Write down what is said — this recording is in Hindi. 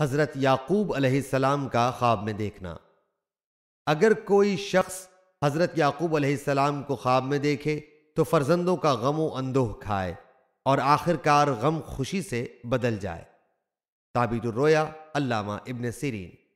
हज़रत याकूब अलैहिस्सलाम का ख्वाब में देखना अगर कोई शख्स हज़रत याकूब अलैहिस्सलाम को ख्वाब में देखे तो फ़र्जंदों का गम अंदोह खाए और आखिरकार गम खुशी से बदल जाए ताबीर रोया अल्लामा इबन सीरीन